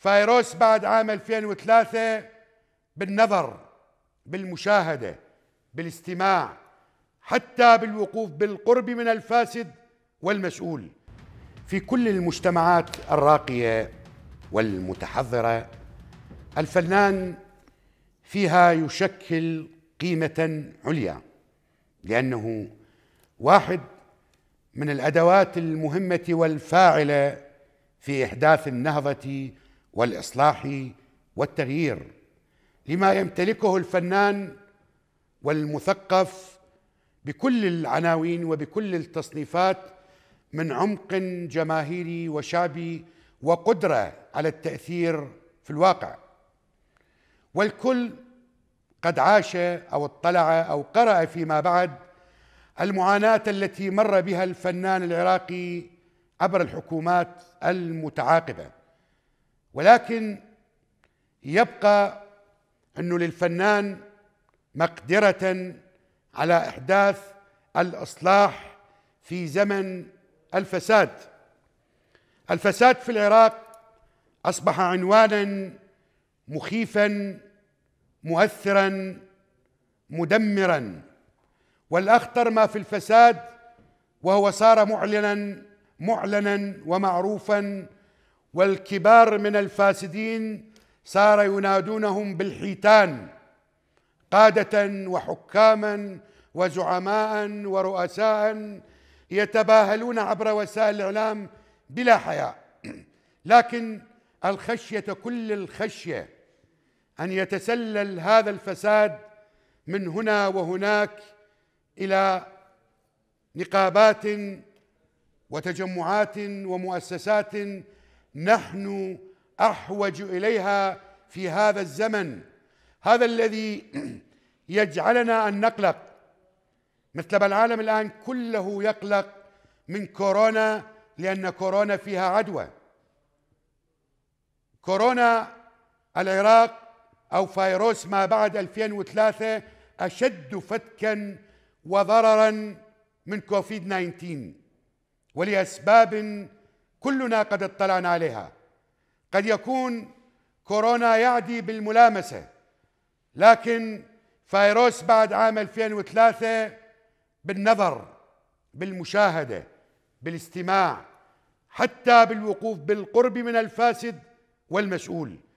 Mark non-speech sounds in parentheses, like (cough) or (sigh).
فيروس بعد عام 2003 بالنظر بالمشاهدة بالاستماع حتى بالوقوف بالقرب من الفاسد والمسؤول في كل المجتمعات الراقية والمتحضرة الفنان فيها يشكل قيمة عليا لأنه واحد من الأدوات المهمة والفاعلة في إحداث النهضة والاصلاح والتغيير لما يمتلكه الفنان والمثقف بكل العناوين وبكل التصنيفات من عمق جماهيري وشعبي وقدره على التاثير في الواقع والكل قد عاش او اطلع او قرا فيما بعد المعاناه التي مر بها الفنان العراقي عبر الحكومات المتعاقبه ولكن يبقى انه للفنان مقدره على احداث الاصلاح في زمن الفساد الفساد في العراق اصبح عنوانا مخيفا مؤثرا مدمرا والاخطر ما في الفساد وهو صار معلنا معلنا ومعروفا والكبار من الفاسدين صار ينادونهم بالحيتان قادة وحكاما وزعماء ورؤساء يتباهلون عبر وسائل الإعلام بلا حياء لكن الخشية كل الخشية أن يتسلل هذا الفساد من هنا وهناك إلى نقابات وتجمعات ومؤسسات نحن احوج اليها في هذا الزمن هذا الذي (clears throat) يجعلنا ان نقلق مثل ما العالم الان كله يقلق من كورونا لان كورونا فيها عدوى كورونا العراق او فيروس ما بعد 2003 اشد فتكا وضررا من كوفيد 19 ولاسباب كلنا قد اطلعنا عليها قد يكون كورونا يعدي بالملامسه لكن فيروس بعد عام 2003 بالنظر بالمشاهده بالاستماع حتى بالوقوف بالقرب من الفاسد والمسؤول